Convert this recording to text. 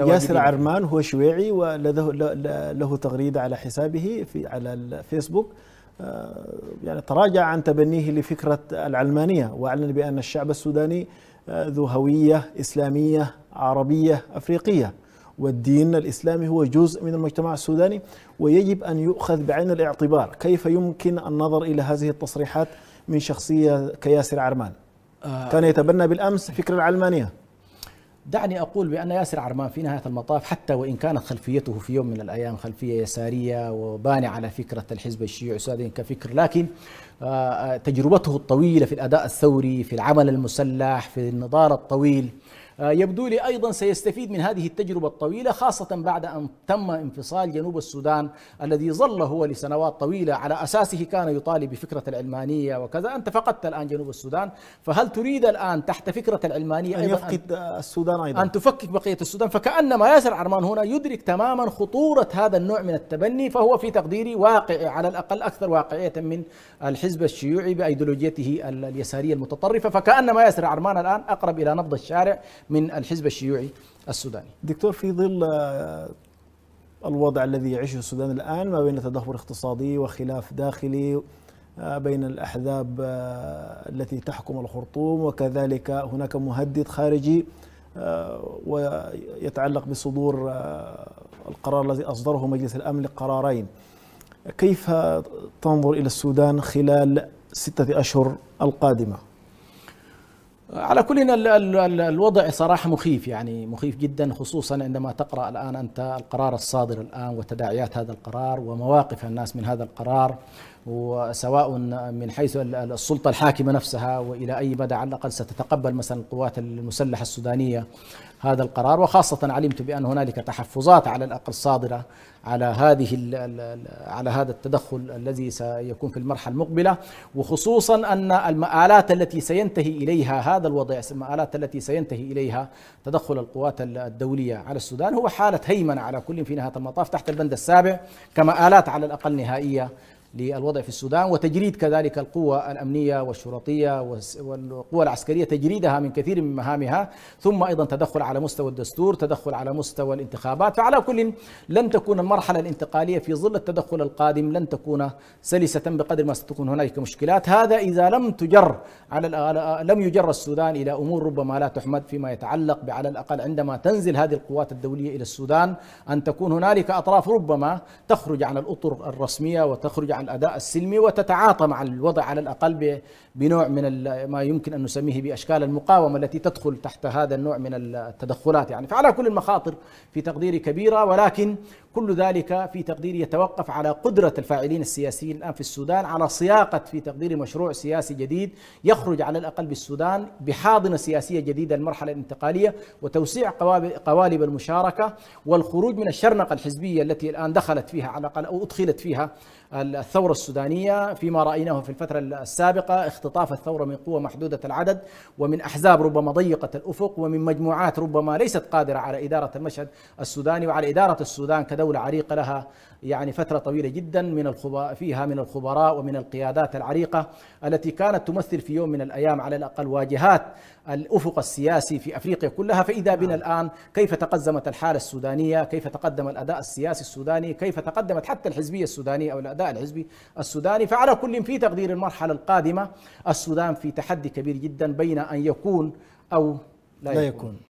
ياسر عرمان هو شيوعي وله له تغريده على حسابه في على الفيسبوك آه، يعني تراجع عن تبنيه لفكره العلمانيه واعلن بان الشعب السوداني آه، ذو هويه اسلاميه عربيه افريقيه والدين الاسلامي هو جزء من المجتمع السوداني ويجب ان يؤخذ بعين الاعتبار، كيف يمكن النظر الى هذه التصريحات من شخصيه كياسر عرمان؟ آه. كان يتبنى بالامس فكره العلمانيه دعني أقول بأن ياسر عرمان في نهاية المطاف حتى وإن كانت خلفيته في يوم من الأيام خلفية يسارية وباني على فكرة الحزب الشيوعي السوداني كفكر لكن آه، تجربته الطويلة في الأداء الثوري في العمل المسلح في النضال الطويل آه، يبدو لي أيضا سيستفيد من هذه التجربة الطويلة خاصة بعد أن تم انفصال جنوب السودان الذي ظل هو لسنوات طويلة على أساسه كان يطالب بفكرة العلمانية وكذا أنت فقدت الآن جنوب السودان فهل تريد الآن تحت فكرة العلمانية أن أيضا يفقد السودان أيضا أن تفكك بقية السودان فكأنما ياسر عرمان هنا يدرك تماما خطورة هذا النوع من التبني فهو في تقديري واقع على الأقل أكثر واقعية من الحزب الحزب الشيوعي بأيديولوجيته اليسارية المتطرفة فكأنما ياسر عرمان الآن أقرب إلى نبض الشارع من الحزب الشيوعي السوداني دكتور في ظل آه، الوضع الذي يعيشه السودان الآن ما بين تدهور اقتصادي وخلاف داخلي آه، بين الأحزاب آه، التي تحكم الخرطوم وكذلك هناك مهدد خارجي ويتعلق بصدور القرار الذي أصدره مجلس الأمن لقرارين كيف تنظر إلى السودان خلال ستة أشهر القادمة؟ على كل الوضع صراحة مخيف يعني مخيف جدا خصوصا عندما تقرأ الآن أنت القرار الصادر الآن وتداعيات هذا القرار ومواقف الناس من هذا القرار وسواء من حيث السلطة الحاكمة نفسها وإلى أي مدى على الأقل ستتقبل مثلا القوات المسلحة السودانية هذا القرار وخاصة علمت بأن هنالك تحفظات على الأقل صادرة على هذه على هذا التدخل الذي سيكون في المرحلة المقبلة وخصوصا أن المآلات التي سينتهي إليها هذا الوضع المآلات التي سينتهي إليها تدخل القوات الدولية على السودان هو حالة هيمنة على كل في نهاية المطاف تحت البند السابع كمآلات على الأقل نهائية للوضع في السودان وتجريد كذلك القوى الأمنية والشرطية والقوى العسكرية تجريدها من كثير من مهامها ثم أيضا تدخل على مستوى الدستور تدخل على مستوى الانتخابات فعلى كل لن تكون المرحلة الانتقالية في ظل التدخل القادم لن تكون سلسة بقدر ما ستكون هنالك مشكلات هذا إذا لم تجر على لم يجر السودان إلى أمور ربما لا تحمد فيما يتعلق على الأقل عندما تنزل هذه القوات الدولية إلى السودان أن تكون هنالك أطراف ربما تخرج عن الأطر الرسمية وتخرج عن الاداء السلمي وتتعاطى مع الوضع على الاقل بنوع من ما يمكن ان نسميه باشكال المقاومه التي تدخل تحت هذا النوع من التدخلات يعني فعلى كل المخاطر في تقديري كبيره ولكن كل ذلك في تقديري يتوقف على قدره الفاعلين السياسيين الان في السودان على صياغه في تقديري مشروع سياسي جديد يخرج على الاقل بالسودان بحاضنه سياسيه جديده المرحله الانتقاليه وتوسيع قوالب المشاركه والخروج من الشرنقه الحزبيه التي الان دخلت فيها على الاقل او ادخلت فيها الثورة السودانية فيما رأيناه في الفترة السابقة اختطاف الثورة من قوة محدودة العدد ومن أحزاب ربما ضيقة الأفق ومن مجموعات ربما ليست قادرة على إدارة المشهد السوداني وعلى إدارة السودان كدولة عريقة لها يعني فترة طويلة جدا من فيها من الخبراء ومن القيادات العريقة التي كانت تمثل في يوم من الأيام على الأقل واجهات الأفق السياسي في أفريقيا كلها فإذا بنا نعم. الآن كيف تقزمت الحالة السودانية كيف تقدم الأداء السياسي السوداني كيف تقدمت حتى الحزبية السودانية أو الأداء الحزبي الحزب السوداني فعلى كل في تقدير المرحلة القادمة السودان في تحدي كبير جدا بين أن يكون أو لا, لا يكون, يكون.